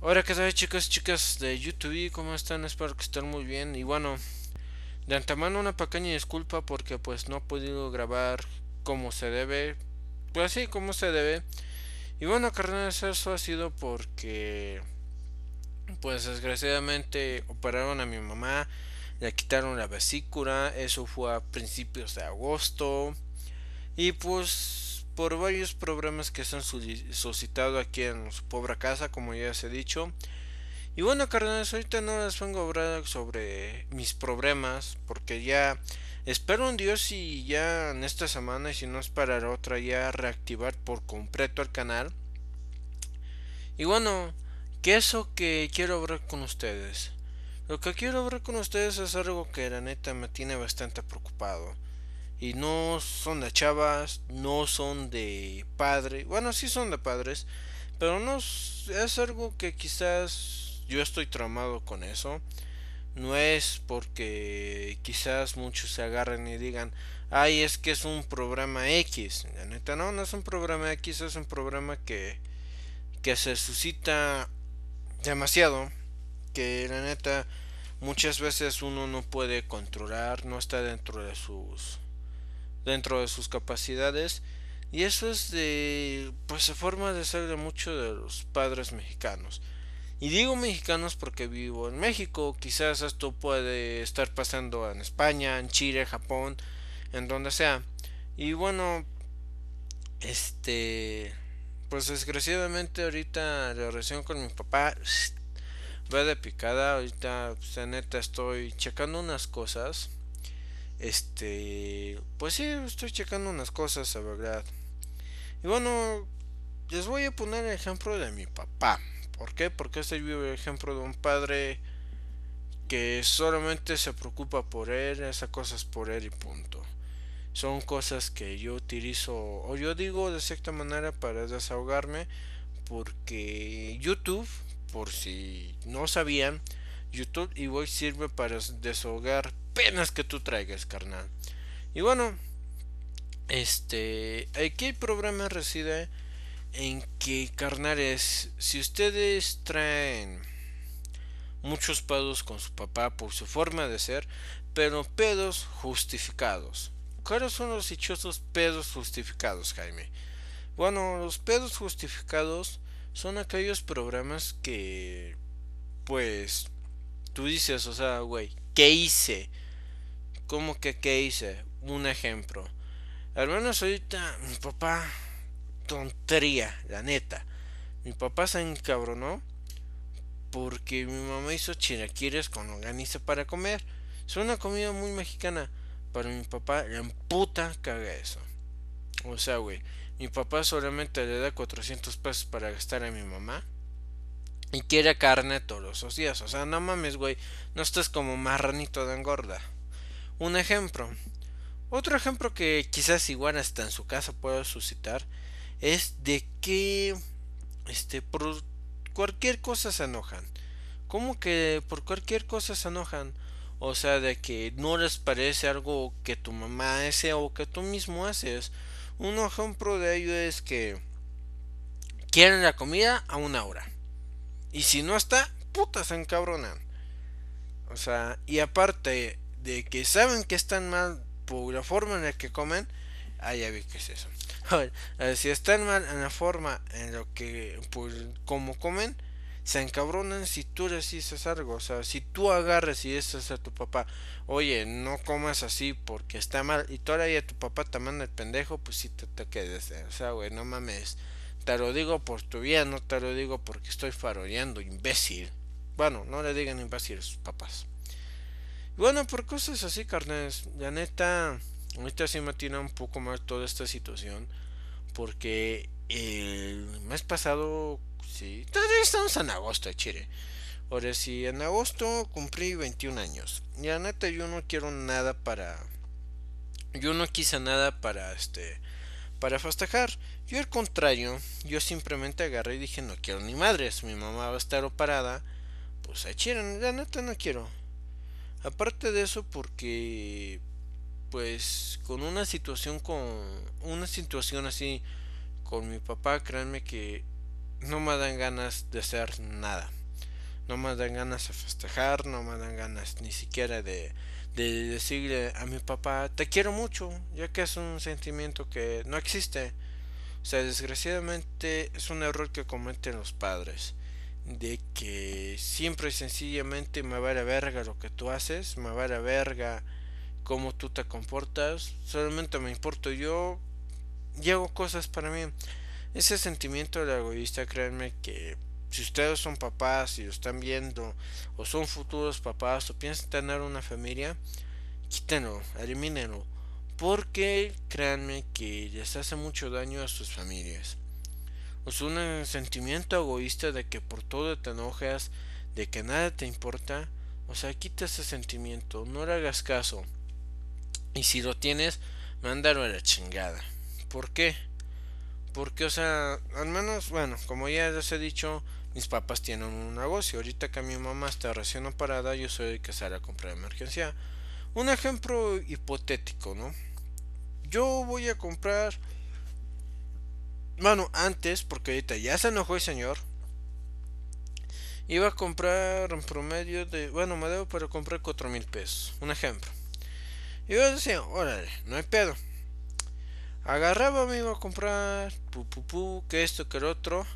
Hola qué tal chicos, chicas de YouTube, ¿cómo están? Espero que estén muy bien. Y bueno, de antemano una pequeña disculpa porque pues no he podido grabar como se debe. Pues sí, como se debe. Y bueno, de eso ha sido porque pues desgraciadamente operaron a mi mamá, le quitaron la vesícula, eso fue a principios de agosto. Y pues por varios problemas que se han suscitado aquí en su pobre casa, como ya se ha dicho. Y bueno, carnales, ahorita no les vengo a hablar sobre mis problemas, porque ya espero un Dios y ya en esta semana, y si no es para la otra, ya reactivar por completo el canal. Y bueno, que eso que quiero hablar con ustedes. Lo que quiero hablar con ustedes es algo que la neta me tiene bastante preocupado y no son de chavas, no son de padre, bueno, sí son de padres, pero no es algo que quizás yo estoy tramado con eso. No es porque quizás muchos se agarren y digan, ay, es que es un programa X. La neta, no, no es un programa X, es un programa que, que se suscita demasiado. Que la neta, muchas veces uno no puede controlar, no está dentro de sus dentro de sus capacidades y eso es de pues se forma de ser de muchos de los padres mexicanos y digo mexicanos porque vivo en México quizás esto puede estar pasando en España en Chile Japón en donde sea y bueno este pues desgraciadamente ahorita la relación con mi papá va de picada ahorita pues, neta estoy checando unas cosas este, pues sí, estoy checando unas cosas, la verdad. Y bueno, les voy a poner el ejemplo de mi papá. ¿Por qué? Porque este vive el ejemplo de un padre que solamente se preocupa por él, hace cosas por él y punto. Son cosas que yo utilizo, o yo digo de cierta manera para desahogarme, porque YouTube, por si no sabían, YouTube y igual sirve para desahogar penas que tú traigas, carnal. Y bueno, este, aquí el problema reside en que, carnales, si ustedes traen muchos pedos con su papá por su forma de ser, pero pedos justificados. ¿Cuáles son los dichosos pedos justificados, Jaime? Bueno, los pedos justificados son aquellos programas que, pues, tú dices, o sea, güey, ¿qué hice? ¿Cómo que qué hice? Un ejemplo. hermanos ahorita mi papá, tontería, la neta. Mi papá se encabronó porque mi mamá hizo chiraquires con organiza para comer. Es una comida muy mexicana, pero mi papá la puta caga eso. O sea, güey, mi papá solamente le da 400 pesos para gastar a mi mamá. Y quiere carne todos los días. O sea, no mames, güey. No estás como marranito de engorda un ejemplo. Otro ejemplo que quizás igual hasta en su casa pueda suscitar es de que este por cualquier cosa se enojan. Como que por cualquier cosa se enojan? O sea, de que no les parece algo que tu mamá hace o que tú mismo haces. Un ejemplo de ello es que quieren la comida a una hora. Y si no está, puta, se encabronan. O sea, y aparte, de que saben que están mal por la forma en la que comen, ah, ya vi que es eso. ver, si están mal en la forma en lo que, pues, como comen, se encabronan si tú les dices algo. O sea, si tú agarras y dices a tu papá, oye, no comas así porque está mal, y todavía tu papá te manda el pendejo, pues si te, quedes. O sea, güey, no mames. Te lo digo por tu vida, no te lo digo porque estoy faroleando, imbécil. Bueno, no le digan imbécil a sus papás. Bueno, por cosas así, carnes. La neta, ahorita sí me tira un poco más toda esta situación. Porque el mes pasado, sí, todavía estamos en agosto, chile. Ahora sí, en agosto cumplí 21 años. Ya neta, yo no quiero nada para. Yo no quise nada para este. Para fastajar Yo, al contrario, yo simplemente agarré y dije: No quiero ni madres. Mi mamá va a estar operada. Pues chile, la neta, no quiero Aparte de eso, porque pues con una situación con una situación así con mi papá, créanme que no me dan ganas de hacer nada. No me dan ganas de festejar, no me dan ganas ni siquiera de, de decirle a mi papá, te quiero mucho, ya que es un sentimiento que no existe. O sea, desgraciadamente es un error que cometen los padres de que siempre y sencillamente me vale la verga lo que tú haces, me vale la verga cómo tú te comportas, solamente me importo yo y hago cosas para mí. Ese sentimiento de egoísta, créanme que si ustedes son papás, y lo están viendo, o son futuros papás, o piensan tener una familia, quítenlo, elimínenlo, porque créanme que les hace mucho daño a sus familias. Pues, un eh, sentimiento egoísta de que por todo te enojas, de que nada te importa, o sea, quita ese sentimiento, no le hagas caso. Y si lo tienes, mándalo a la chingada. ¿Por qué? Porque, o sea, al menos, bueno, como ya les he dicho, mis papás tienen un negocio. Ahorita que mi mamá está recién parada, yo soy el que sale a comprar emergencia. Un ejemplo hipotético, ¿no? Yo voy a comprar bueno, antes, porque ahorita ya se enojó el señor. Iba a comprar en promedio de. Bueno, me debo para comprar cuatro mil pesos. Un ejemplo. Y yo decía, órale, no hay pedo. Agarraba, me iba a comprar. Pu, pu, pu, que esto, que el otro.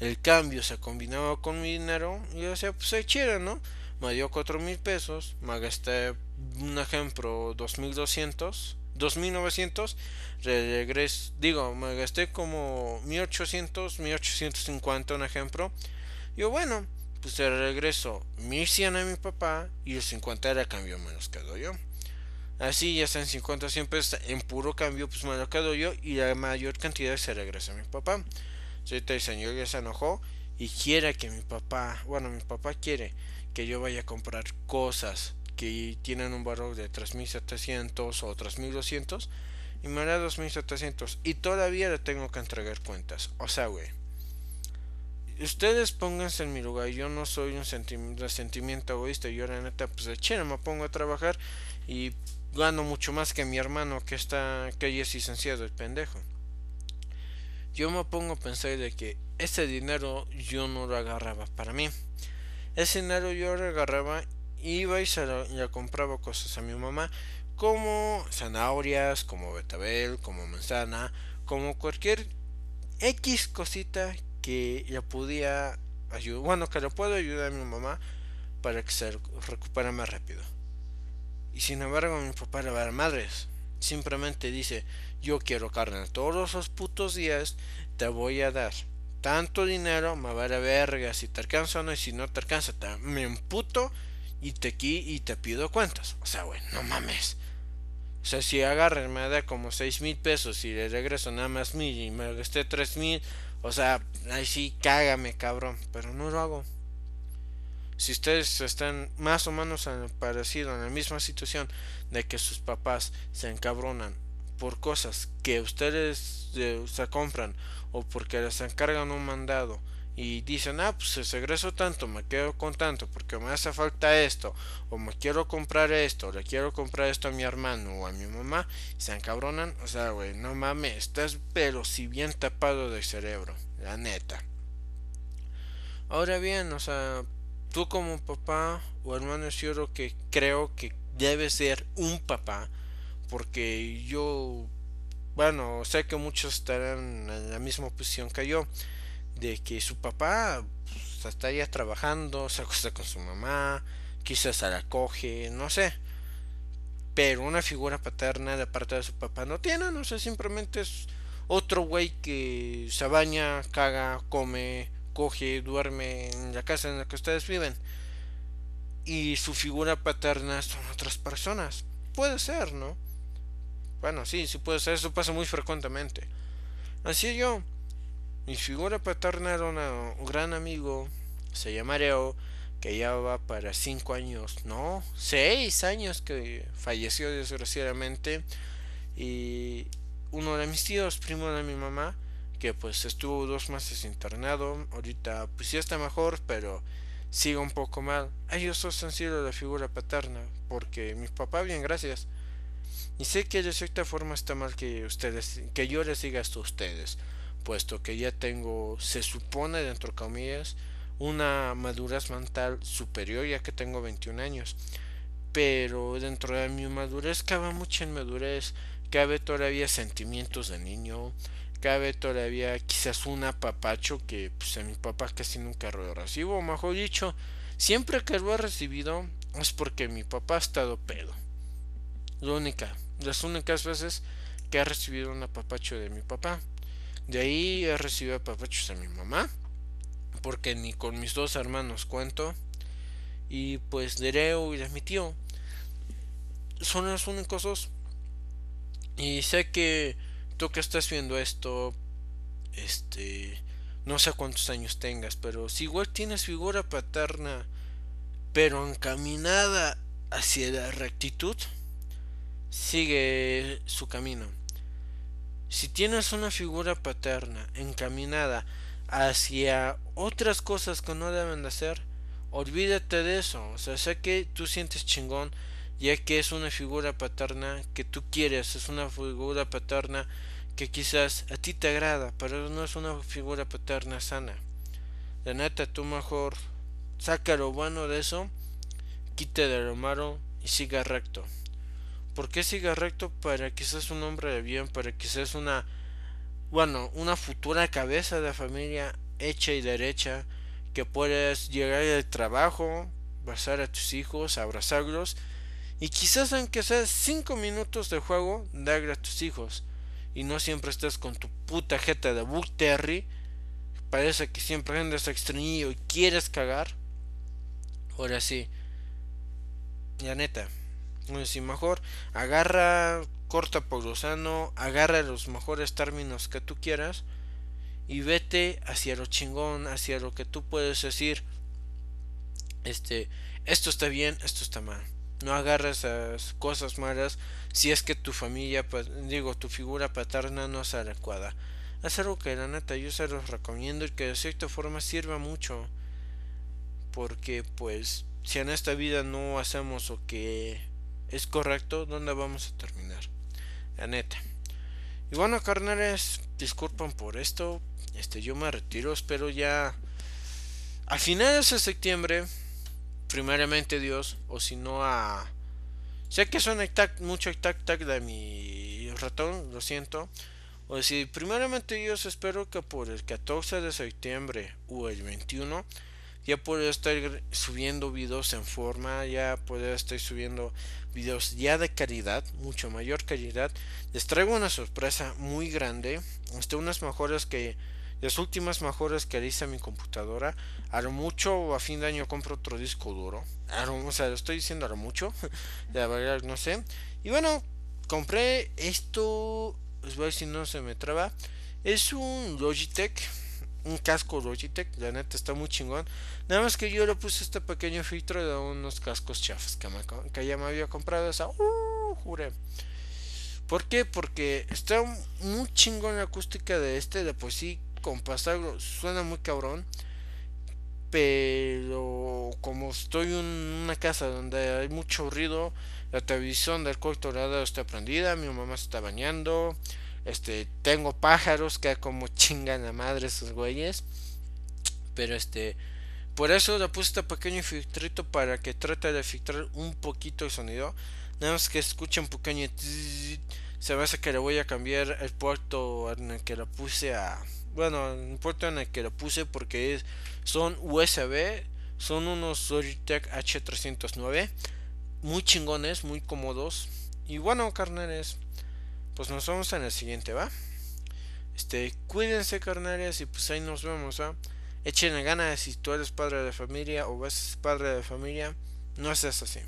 El cambio se combinaba con mi dinero. Y yo decía, pues se chida, ¿no? Me dio cuatro mil pesos. Me gasté, un ejemplo, mil 2200. 2900 regreso digo me gasté como 1800 1850 un ejemplo yo bueno pues regreso 1100 a mi papá y el 50 era cambio menos que doy yo así ya está en 50 siempre está en puro cambio pues me que doy yo y la mayor cantidad se regresa a mi papá ahorita el señor ya se enojó y quiere que mi papá bueno mi papá quiere que yo vaya a comprar cosas que tienen un valor de 3700 o 3200 y me mil 2700 y todavía le tengo que entregar cuentas. O sea, güey. Ustedes pónganse en mi lugar, yo no soy un sentimiento de sentimiento egoísta, yo la neta pues de chino. me pongo a trabajar y gano mucho más que mi hermano que está que es licenciado el pendejo. Yo me pongo a pensar de que ese dinero yo no lo agarraba para mí. Ese dinero yo lo agarraba iba y se ya compraba cosas a mi mamá, como zanahorias, como betabel, como manzana, como cualquier X cosita que ya podía ayudar, bueno, que le puedo ayudar a mi mamá para que se recupere más rápido. Y sin embargo, mi papá le va a dar madres. Simplemente dice: Yo quiero carne todos los putos días, te voy a dar tanto dinero, me va a dar verga si te alcanza o no, y si no te alcanza, te, me emputo y te aquí y te pido cuentas. O sea, bueno no mames. O sea, si agarren me da como seis mil pesos y le regreso nada más mil y me gasté tres mil, o sea, ahí sí, cágame, cabrón. Pero no lo hago. Si ustedes están más o menos parecido en la misma situación de que sus papás se encabronan por cosas que ustedes eh, se compran o porque les encargan un mandado y dicen, ah, pues se regreso tanto, me quedo con tanto, porque me hace falta esto, o me quiero comprar esto, o le quiero comprar esto a mi hermano o a mi mamá, y se encabronan, o sea, güey, no mames, estás pero si bien tapado de cerebro, la neta. Ahora bien, o sea, tú como papá o hermano, yo creo que creo que debe ser un papá, porque yo, bueno, sé que muchos estarán en la misma posición que yo, de que su papá pues, está ya trabajando, se acuesta con su mamá, quizás se la coge, no sé. Pero una figura paterna de parte de su papá no tiene, no sé, simplemente es otro güey que se baña, caga, come, coge, duerme en la casa en la que ustedes viven. Y su figura paterna son otras personas. Puede ser, ¿no? Bueno, sí, sí puede ser, eso pasa muy frecuentemente. Así yo, mi figura paterna era un gran amigo, se llama que ya va para cinco años, no, seis años que falleció desgraciadamente. Y uno de mis tíos, primo de mi mamá, que pues estuvo dos meses internado, ahorita pues ya está mejor, pero sigue un poco mal. Ah, ellos soy han sido la figura paterna, porque mi papá, bien, gracias. Y sé que de cierta forma está mal que ustedes, que yo les diga esto a ustedes puesto que ya tengo, se supone dentro de comillas, una madurez mental superior ya que tengo 21 años. Pero dentro de mi madurez cabe mucha inmadurez, cabe todavía sentimientos de niño, cabe todavía quizás un apapacho que pues, a mi papá casi nunca lo recibo, o mejor dicho, siempre que lo ha recibido es porque mi papá ha estado pedo. La única, las únicas veces que ha recibido un apapacho de mi papá. De ahí he recibido papachos a mi mamá, porque ni con mis dos hermanos cuento. Y pues de y de mi tío. Son los únicos dos. Y sé que tú que estás viendo esto, este, no sé cuántos años tengas, pero si igual tienes figura paterna, pero encaminada hacia la rectitud, sigue su camino. Si tienes una figura paterna encaminada hacia otras cosas que no deben de hacer, olvídate de eso. O sea, sé que tú sientes chingón, ya que es una figura paterna que tú quieres, es una figura paterna que quizás a ti te agrada, pero no es una figura paterna sana. La neta, tú mejor saca lo bueno de eso, quite de lo malo y siga recto qué siga recto para que seas un hombre de bien, para que seas una, bueno, una futura cabeza de familia hecha y derecha, que puedes llegar al trabajo, Basar a tus hijos, abrazarlos, y quizás aunque sea cinco minutos de juego, darle a tus hijos, y no siempre estés con tu puta jeta de Buck Terry, parece que siempre andas extrañido y quieres cagar, ahora sí, Ya neta si mejor agarra, corta por lo sano, agarra los mejores términos que tú quieras y vete hacia lo chingón, hacia lo que tú puedes decir. Este, esto está bien, esto está mal. No agarres esas cosas malas si es que tu familia, pues, digo, tu figura paterna no es adecuada. Haz algo que la neta yo se los recomiendo y que de cierta forma sirva mucho. Porque pues si en esta vida no hacemos O que es correcto, ¿dónde vamos a terminar? La neta. Y bueno, carnales, disculpan por esto. Este, yo me retiro, espero ya a finales de septiembre, primeramente Dios, o si no a... Sé que suena mucho tac tac de mi ratón, lo siento. O si primeramente Dios, espero que por el 14 de septiembre o el 21 ya puedo estar subiendo videos en forma, ya puedo estar subiendo videos ya de calidad, mucho mayor calidad. Les traigo una sorpresa muy grande, este unas mejoras que las últimas mejoras que hice a mi computadora. A lo mucho a fin de año compro otro disco duro. o sea, lo estoy diciendo a lo mucho. De verdad no sé. Y bueno, compré esto. Les voy a decir no se me traba. Es un Logitech un casco Logitech, la neta está muy chingón. Nada más que yo le puse este pequeño filtro de unos cascos chafas que, me, ya me había comprado esa. Uh, juré. ¿Por qué? Porque está muy chingón la acústica de este, de pues sí, con pasarlo suena muy cabrón. Pero como estoy en una casa donde hay mucho ruido, la televisión del cuarto lado está prendida, mi mamá se está bañando, este, tengo pájaros que como chingan a madre esos güeyes. Pero este, por eso le puse este pequeño filtrito para que trate de filtrar un poquito el sonido. Nada más que escuchen pequeño. se me hace que le voy a cambiar el puerto en el que lo puse a. Bueno, el puerto en el que lo puse porque es, son USB. Son unos Logitech H309. Muy chingones, muy cómodos. Y bueno, carnales pues nos vemos en el siguiente, ¿va? Este, cuídense carnarias, y pues ahí nos vemos, ¿va? Échenle ganas si tú eres padre de familia o vas padre de familia, no seas así.